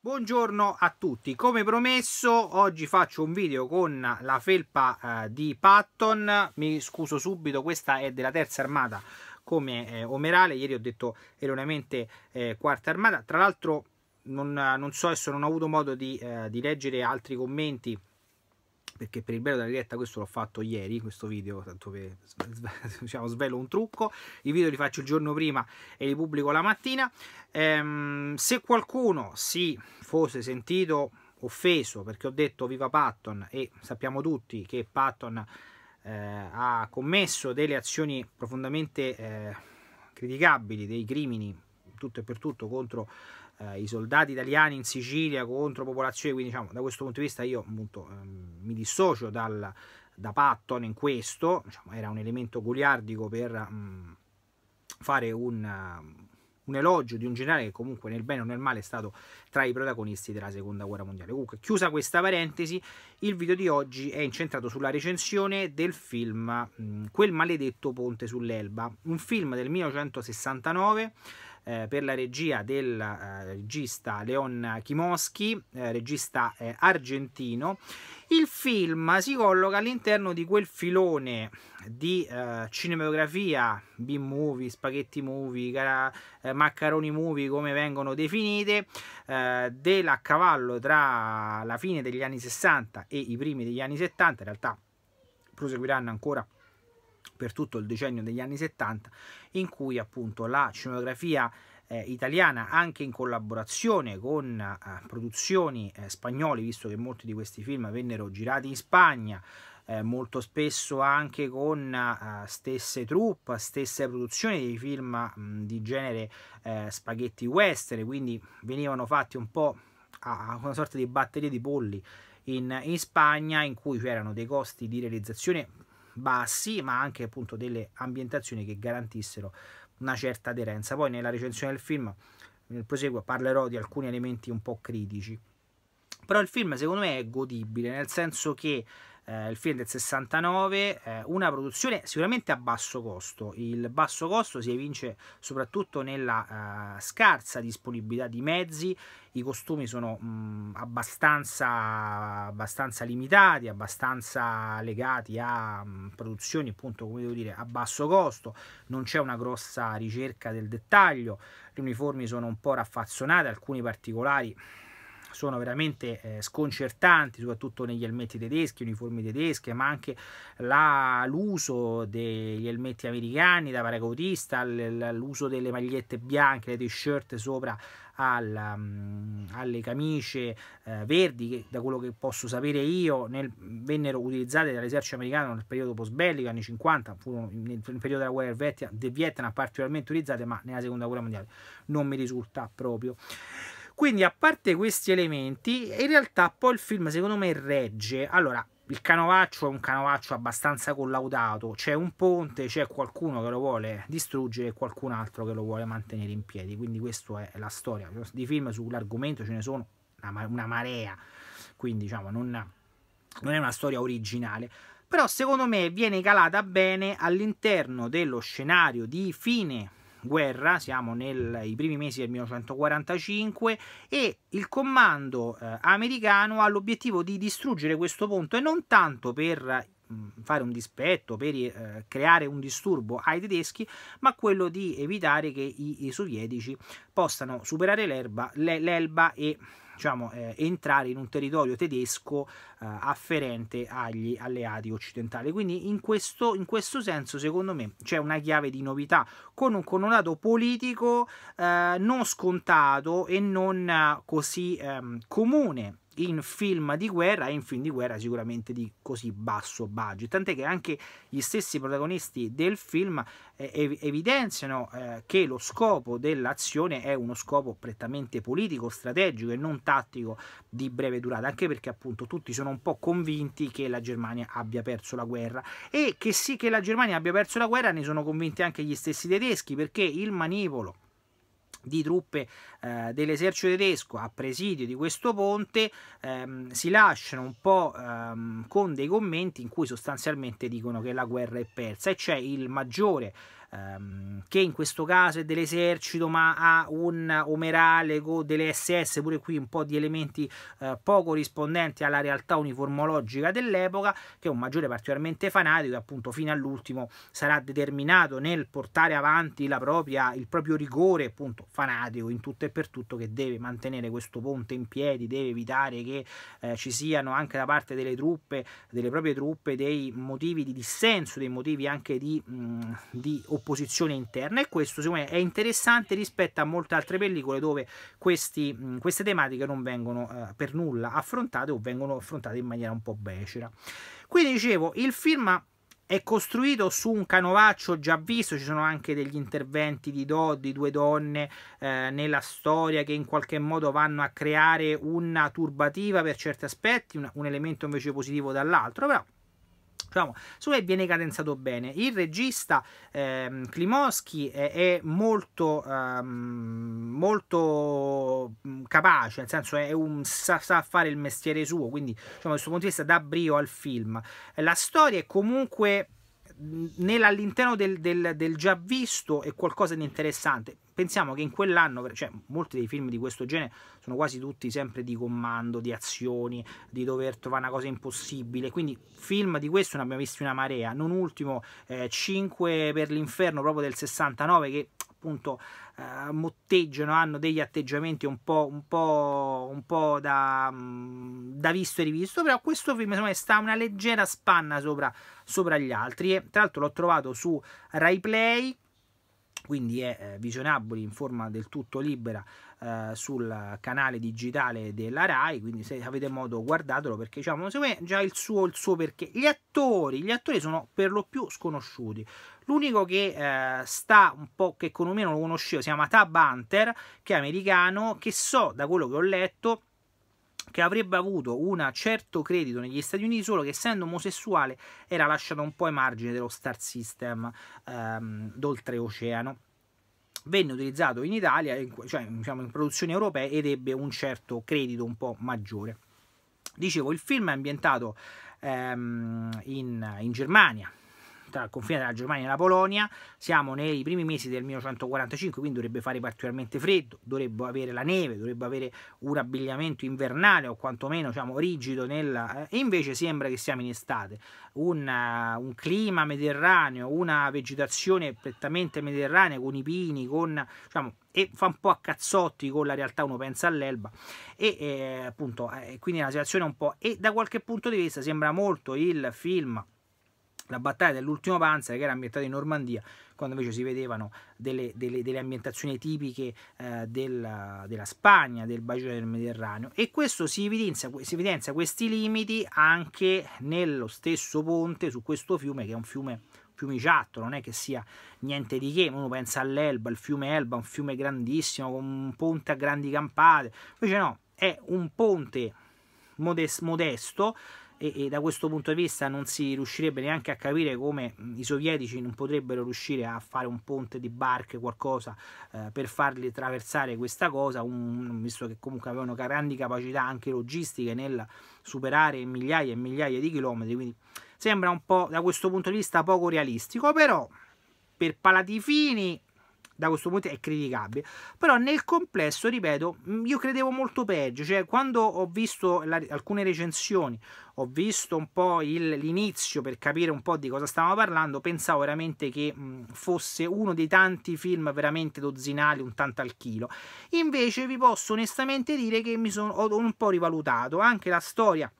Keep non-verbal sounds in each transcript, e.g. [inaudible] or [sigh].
Buongiorno a tutti, come promesso oggi faccio un video con la felpa eh, di Patton, mi scuso subito, questa è della terza armata come eh, omerale, ieri ho detto erroneamente eh, quarta armata, tra l'altro non, non, so adesso non ho avuto modo di, eh, di leggere altri commenti perché per il bello della diretta questo l'ho fatto ieri, questo video, tanto per [laughs] diciamo, svelo un trucco, i video li faccio il giorno prima e li pubblico la mattina, ehm, se qualcuno si fosse sentito offeso perché ho detto viva Patton e sappiamo tutti che Patton eh, ha commesso delle azioni profondamente eh, criticabili, dei crimini tutto e per tutto contro eh, i soldati italiani in Sicilia contro popolazione, quindi diciamo, da questo punto di vista io appunto, ehm, mi dissocio dal, da Patton in questo, diciamo, era un elemento goliardico per mh, mm, fare un un elogio di un generale che comunque nel bene o nel male è stato tra i protagonisti della seconda guerra mondiale. Comunque, chiusa questa parentesi, il video di oggi è incentrato sulla recensione del film mm, Quel maledetto ponte sull'Elba, un film del 1969 eh, per la regia del eh, regista Leon Chimoschi, eh, regista eh, argentino. Il film si colloca all'interno di quel filone di cinematografia, B-movie, spaghetti movie, cara, maccaroni movie come vengono definite, della cavallo tra la fine degli anni 60 e i primi degli anni 70, in realtà proseguiranno ancora per tutto il decennio degli anni 70, in cui appunto la cinematografia eh, italiana, anche in collaborazione con eh, produzioni eh, spagnole, visto che molti di questi film vennero girati in Spagna, eh, molto spesso anche con eh, stesse troupe, stesse produzioni di film mh, di genere eh, spaghetti western, quindi venivano fatti un po' a, a una sorta di batteria di polli in, in Spagna, in cui c'erano dei costi di realizzazione bassi, ma anche appunto delle ambientazioni che garantissero una certa aderenza. Poi nella recensione del film, nel proseguo, parlerò di alcuni elementi un po' critici. Però il film secondo me è godibile, nel senso che eh, il film del 69, eh, una produzione sicuramente a basso costo. Il basso costo si evince soprattutto nella eh, scarsa disponibilità di mezzi, i costumi sono mh, mm, abbastanza, abbastanza, limitati, abbastanza legati a mh, mm, produzioni appunto come devo dire a basso costo, non c'è una grossa ricerca del dettaglio, le uniformi sono un po' raffazzonate, alcuni particolari sono veramente eh, sconcertanti, soprattutto negli elmetti tedeschi, uniformi tedesche, ma anche l'uso degli elmetti americani da paracautista, l'uso delle magliette bianche, le t-shirt sopra alla, mm, alle camicie eh, verdi che da quello che posso sapere io nel, vennero utilizzate dall'esercito americano nel periodo post-bellico anni 50 furono nel, nel periodo della guerra del Vietnam particolarmente utilizzate ma nella seconda guerra mondiale non mi risulta proprio quindi a parte questi elementi, in realtà poi il film secondo me regge. Allora, il canovaccio è un canovaccio abbastanza collaudato, c'è un ponte, c'è qualcuno che lo vuole distruggere e qualcun altro che lo vuole mantenere in piedi, quindi questa è la storia. Di film sull'argomento ce ne sono una, una marea, quindi diciamo non, non è una storia originale però secondo me viene calata bene all'interno dello scenario di fine guerra, siamo nei primi mesi del 1945 e il comando eh, americano ha l'obiettivo di distruggere questo ponte e non tanto per mm, fare un dispetto, per eh, creare un disturbo ai tedeschi, ma quello di evitare che i, i sovietici possano superare l'Elba e diciamo, eh, entrare in un territorio tedesco eh, afferente agli alleati occidentali. Quindi in questo, in questo senso secondo me c'è una chiave di novità con un connotato politico eh, non scontato e non eh, così ehm, comune in film di guerra e in film di guerra sicuramente di così basso budget, tant'è che anche gli stessi protagonisti del film eh, evidenziano eh, che lo scopo dell'azione è uno scopo prettamente politico, strategico e non tattico di breve durata, anche perché appunto tutti sono un po' convinti che la Germania abbia perso la guerra e che sì che la Germania abbia perso la guerra ne sono convinti anche gli stessi tedeschi perché il manipolo di truppe eh, dell'esercito tedesco a presidio di questo ponte ehm, si lasciano un po' ehm, con dei commenti in cui sostanzialmente dicono che la guerra è persa e c'è il maggiore ehm, che in questo caso è dell'esercito ma ha un omerale con delle SS, pure qui un po' di elementi eh, poco rispondenti alla realtà uniformologica dell'epoca, che è un maggiore particolarmente fanatico e appunto fino all'ultimo sarà determinato nel portare avanti la propria, il proprio rigore appunto fanatico in tutto e per tutto che deve mantenere questo ponte in piedi, deve evitare che eh, ci siano anche da parte delle truppe, delle proprie truppe, dei motivi di dissenso, dei motivi anche di, mh, di opposizione opposizione interna e questo secondo me è interessante rispetto a molte altre pellicole dove questi, queste tematiche non vengono eh, per nulla affrontate o vengono affrontate in maniera un po' becera. Quindi dicevo, il film è costruito su un canovaccio già visto, ci sono anche degli interventi di, do, di due donne eh, nella storia che in qualche modo vanno a creare una turbativa per certi aspetti, un, un elemento invece positivo dall'altro, però diciamo, su e viene cadenzato bene. Il regista eh, Klimowski è, è molto, ehm, molto mm, capace, nel senso è un, sa, sa fare il mestiere suo, quindi diciamo, da questo punto di vista dà brio al film. La storia è comunque nell'all'interno del, del, del, già visto è qualcosa di interessante. Pensiamo che in quell'anno, cioè molti dei film di questo genere sono quasi tutti sempre di comando, di azioni, di dover trovare una cosa impossibile, quindi film di questo ne abbiamo visti una marea, non ultimo eh, 5 per l'inferno proprio del 69 che appunto eh, motteggiano, hanno degli atteggiamenti un po', un po', un po da, mm, da, visto e rivisto, però questo film insomma, sta una leggera spanna sopra, sopra gli altri e tra l'altro l'ho trovato su RaiPlay, quindi è eh, visionabile in forma del tutto libera eh, sul canale digitale della RAI, quindi se avete modo guardatelo perché diciamo, secondo me già il suo, il suo perché. Gli attori, gli attori sono per lo più sconosciuti. L'unico che eh, sta un po' che con meno lo conoscevo si chiama Tab Hunter, che è americano, che so da quello che ho letto che avrebbe avuto un certo credito negli Stati Uniti, solo che essendo omosessuale era lasciato un po' ai margini dello star system ehm, d'oltreoceano venne utilizzato in Italia, cioè diciamo, in produzioni europee ed ebbe un certo credito un po' maggiore. Dicevo, il film è ambientato ehm, in, in Germania, tra il confine della Germania e la Polonia, siamo nei primi mesi del 1945, quindi dovrebbe fare particolarmente freddo, dovrebbe avere la neve, dovrebbe avere un abbigliamento invernale o quantomeno diciamo, rigido, nella... Eh, e invece sembra che siamo in estate, una, eh, un clima mediterraneo, una vegetazione prettamente mediterranea con i pini, con diciamo, e fa un po' a cazzotti con la realtà, uno pensa all'Elba e eh, appunto eh, quindi la situazione è un po' e da qualche punto di vista sembra molto il film la battaglia dell'ultimo panzer che era ambientata in Normandia, quando invece si vedevano delle, delle, delle ambientazioni tipiche eh, della, della, Spagna, del bacino del Mediterraneo. E questo si evidenzia, si evidenzia, questi limiti anche nello stesso ponte su questo fiume, che è un fiume fiumiciatto, non è che sia niente di che, uno pensa all'Elba, il fiume Elba, un fiume grandissimo, con un ponte a grandi campate, invece no, è un ponte modesto e, e, da questo punto di vista non si riuscirebbe neanche a capire come i sovietici non potrebbero riuscire a fare un ponte di barche, qualcosa eh, per farli attraversare questa cosa, un, visto che comunque avevano grandi capacità anche logistiche nel superare migliaia e migliaia di chilometri, quindi sembra un po' da questo punto di vista poco realistico, però per palati da questo punto è criticabile. Però nel complesso, ripeto, mm, io credevo molto peggio, cioè quando ho visto la, alcune recensioni, ho visto un po' il, l'inizio per capire un po' di cosa stavamo parlando, pensavo veramente che mh, mm, fosse uno dei tanti film veramente dozzinali, un tanto al chilo. Invece vi posso onestamente dire che mi sono un po' rivalutato anche la storia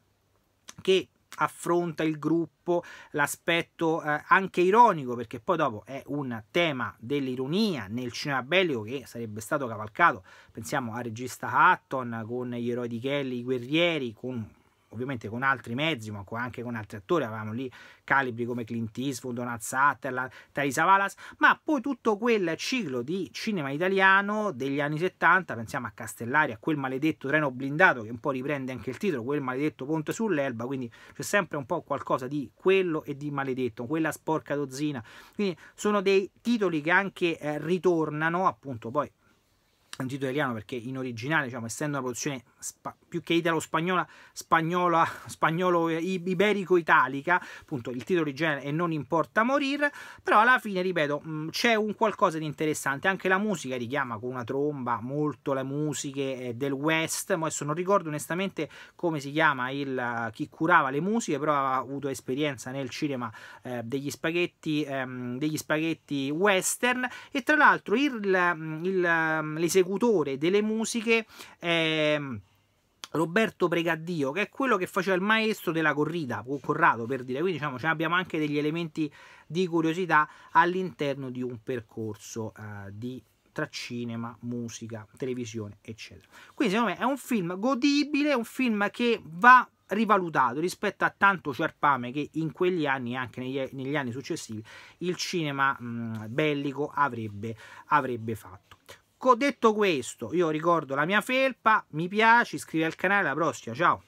che affronta il gruppo, l'aspetto eh, anche ironico, perché poi dopo è un tema dell'ironia nel cinema bellico che sarebbe stato cavalcato, pensiamo al regista Hutton con gli eroi di Kelly, i guerrieri, con ovviamente con altri mezzi, ma anche con altri attori, avevamo lì calibri come Clint Eastwood, Donald Sutherland, Thaisa Valas, ma poi tutto quel ciclo di cinema italiano degli anni 70, pensiamo a Castellari, a quel maledetto treno blindato che un po' riprende anche il titolo, quel maledetto ponte sull'Elba, quindi c'è sempre un po' qualcosa di quello e di maledetto, quella sporca dozzina, quindi sono dei titoli che anche eh, ritornano, appunto poi è un titolo italiano perché in originale, diciamo, essendo una produzione più che italo-spagnola, spagnola, spagnolo-iberico-italica, eh, appunto il titolo originale è Non importa morir, però alla fine, ripeto, mm, c'è un qualcosa di interessante, anche la musica richiama con una tromba molto le musiche eh, del West, adesso non ricordo onestamente come si chiama il, eh, chi curava le musiche, però aveva avuto esperienza nel cinema eh, degli, spaghetti, ehm, degli spaghetti western e tra l'altro mm, mm, l'esecutore delle musiche... Eh, Roberto Pregaddio, che è quello che faceva il maestro della corrida, Corrado per dire, quindi diciamo cioè, abbiamo anche degli elementi di curiosità all'interno di un percorso eh, di, tra cinema, musica, televisione, eccetera. Quindi secondo me è un film godibile, un film che va rivalutato rispetto a tanto ciarpame che in quegli anni e anche negli, negli, anni successivi il cinema mh, bellico avrebbe, avrebbe fatto. Ecco, detto questo, io ricordo la mia felpa, mi piace, iscrivi al canale, alla prossima, ciao!